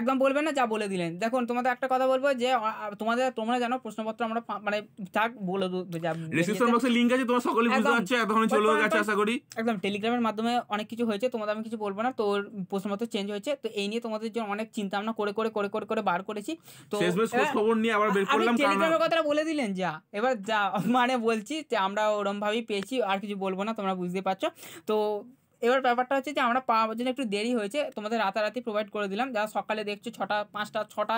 একদম বলবে না যা বলে দিলেন দেখুন তোমাদের একটা কথা বলবো যে তোমাদের তোমরা জানো প্রশ্নপত্র আমরা মানে থাক বলে ডেসক্রিপশন বক্সে লিংক আছে তোমরা সকলে বুঝতে পারছো এতক্ষণ চলে গেছে আশা করি একদম টেলিগ্রামের মাধ্যমে অনেক কিছু হয়েছে তোমাদের আমি কিছু বলবো না তো প্রশ্নপত্র চেঞ্জ হয়েছে তো এই নিয়ে তোমাদের জন্য অনেক চিন্তা ভাবনা করে করে করে করে করে বার করেছি তো খবর নিয়ে আবার বের করলাম টেলিগ্রামের কথাটা বলে দিলেন যা এবার যা মানে বলছি যে আমরা ভাবেই পেয়েছি আর কিছু বলবো না তোমরা বুঝতে পারছো তো এবার ব্যাপারটা হচ্ছে যে আমরা পাওয়ার জন্য একটু দেরি হয়েছে তোমাদের রাতারাতি প্রোভাইড করে দিলাম যারা সকালে দেখছো ছটা পাঁচটা ছটা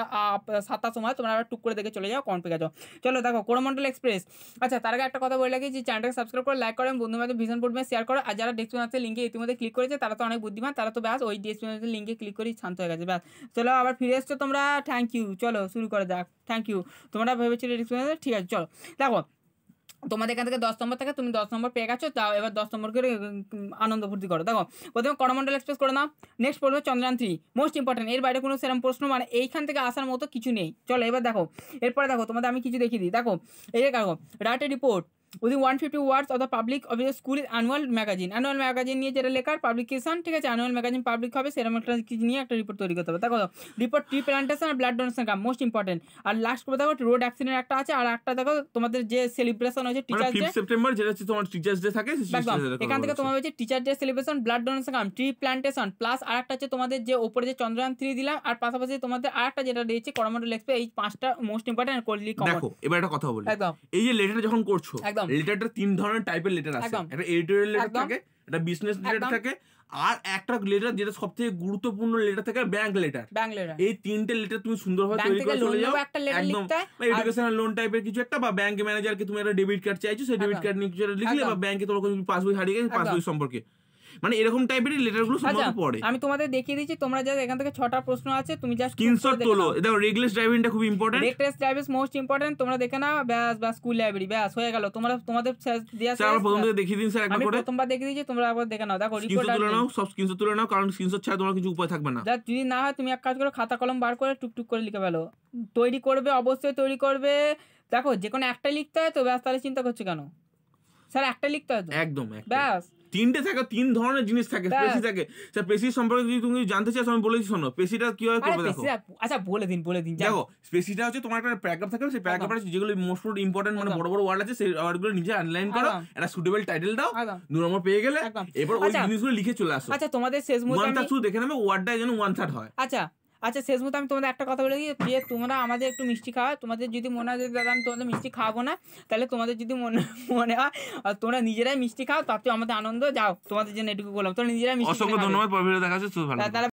সাতটার সময় তোমরা আবার টুক করে দেখে চলে যাও কন পেয়ে যাও চলো দেখো কোরমন্ডল এক্সপ্রেস আচ্ছা তার আগে একটা কথা বলে রাখি যে চ্যানেলটাকে সাবস্ক্রাইব করে লাইক করো বন্ধু বান্ধব ভীষণ পড়বে শেয়ার করো আর যারা ডেসক্রিপশন আছে লিঙ্কে ইতিমধ্যে ক্লিক করেছে তারা তো অনেক বুদ্ধিমান তারা তো ব্যাস ওই ডেসক্রিপশন লিঙ্কে ক্লিক করেই শান্ত হয়ে গেছে ব্যাস চলো আবার ফিরে এসছো তোমরা থ্যাংক ইউ চলো শুরু করে যাক থ্যাংক ইউ তোমরা ভেবেছিলে ঠিক আছে চলো দেখো তোমাদের এখান থেকে দশ নম্বর থাকে তুমি দশ নম্বর পেয়ে গেছো তাও এবার দশ নম্বর করে আনন্দ ফুর্তি করো দেখো প্রথমে করমণ্ডল এক্সপ্রেস করে নাও নেক্সট পড়বে চন্দ্রান থ্রি মোস্ট ইম্পর্টেন্ট এর বাইরে কোনো সেরকম প্রশ্ন মানে এইখান থেকে আসার মতো কিছু নেই চলো এবার দেখো এরপরে দেখো তোমাদের আমি কিছু দেখিয়ে দিই দেখো এই দেখো write report within one fifty words of the public of the school annual magazine annual magazine নিয়ে যেটা লেখার পাবলিকেশন ঠিক আছে অ্যানুয়াল ম্যাগাজিন পাবলিক হবে সেরকম একটা কিছু নিয়ে একটা রিপোর্ট তৈরি করতে হবে দেখো রিপোর্ট ট্রি প্ল্যান্টেশন আর blood donation camp most important আর লাস্ট করে দেখো রোড অ্যাক্সিডেন্ট একটা আছে আর একটা দেখো তোমাদের যে সেলিব্রেশন হয়েছে টিচার ডে সেপ্টেম্বর যেটা হচ্ছে তোমার টিচার্স ডে থাকে এখান থেকে তোমার হচ্ছে teacher day celebration blood donation camp tree plantation plus আর একটা হচ্ছে তোমাদের যে ওপরে যে চন্দ্রয়ান থ্রি দিলাম আর পাশাপাশি তোমাদের আর একটা যেটা রয়েছে করমন্ডল এক্সপ্রেস এই পাঁচটা মোস্ট ইম্পর্টেন্ট করলি দেখো এবার একটা কথা বলি একদম এই যে লেটার যখন করছো একদম একদম লেটারটা তিন ধরনের টাইপের লেটার আছে একটা এডিটোরিয়াল লেটার থাকে একটা বিজনেস লেটার থাকে আর একটা লেটার যেটা সবথেকে গুরুত্বপূর্ণ লেটার থাকে ব্যাংক লেটার ব্যাংক লেটার এই তিনটে লেটার তুমি সুন্দরভাবে তৈরি করে চলে যাও একদম এডুকেশনাল লোন টাইপের কিছু একটা বা ব্যাংক ম্যানেজারকে তুমি একটা ডেবিট কার্ড চাইছো সেই ডেবিট কার্ড নিয়ে কিছু লিখলে বা ব্যাংকে তোমার কিছু পাসবই হারিয়ে গেছে পাসবই সম্পর্কে মানে এরকম টাইপেরই লেটারগুলো আচ্ছা, সম্ভবত পড়ে আমি তোমাদের দেখিয়ে দিচ্ছি তোমরা যা এখান থেকে ছটা প্রশ্ন আছে তুমি জাস্ট স্ক্রিনশট তোলো দেখো রেগলেস ড্রাইভিংটা খুব important reckless drive is most important তোমরা দেখে নাও ব্যাস ব্যাস স্কুল লাইব্রেরি ব্যাস হয়ে গেল তোমরা তোমাদের দেয়া স্যার আমরা প্রথম থেকে দেখিয়ে দিন স্যার একবার করে আমি তোমরা দেখিয়ে দিচ্ছি তোমরা একবার দেখে নাও দেখো রিপোর্ট তুলে নাও সব স্ক্রিনশট তুলে নাও কারণ স্ক্রিনশট ছাড়া তোমার কিছু উপায় থাকবে না যা যদি না হয় তুমি এক কাজ করো খাতা কলম বার করে টুকটুক করে লিখে ফেলো তৈরি করবে অবশ্যই তৈরি করবে দেখো যে কোনো একটা লিখতে হয় তো ব্যাস তাহলে চিন্তা করছো কেন স্যার একটা লিখতে হয় তো একদম ব্যাস তিনটে থাকে তিন ধরনের জিনিস থাকে পেশি থাকে স্যার পেশি সম্পর্কে যদি তুমি জানতে চাও আমি বলেছি শোনো পেশিটা কি হয় করবে দেখো আচ্ছা বলে দিন বলে দিন দেখো পেশিটা হচ্ছে তোমার একটা প্যারাগ্রাফ থাকে সেই প্যারাগ্রাফটা যেগুলো মোস্ট ইম্পর্টেন্ট মানে বড় বড় ওয়ার্ড আছে সেই ওয়ার্ডগুলো নিজে আনলাইন করো একটা সুটেবল টাইটেল দাও দু নম্বর পেয়ে গেলে এবার ওই আচ্ছা। জিনিসগুলো লিখে চলে আসো আচ্ছা তোমাদের শেষ মুহূর্তে ওয়ান থার্ড দেখে নেবে ওয়ার্ডটা যেন ওয়ান থার্ড হয় আচ্ছা আচ্ছা শেষ মতো আমি তোমাদের একটা কথা বলে দিই যে তোমরা আমাদের একটু মিষ্টি খাওয়া তোমাদের যদি মনে হয় দাদা আমি তোমাদের মিষ্টি খাওয়াবো না তাহলে তোমাদের যদি মনে মনে হয় আর তোমরা নিজেরাই মিষ্টি খাও তাতে আমাদের আনন্দ যাও তোমাদের জন্য এটুকু বললাম তোমরা নিজেরাই মিষ্টি অসংখ্য ধন্যবাদ পরবর্তী দেখা হচ্ছে তাহলে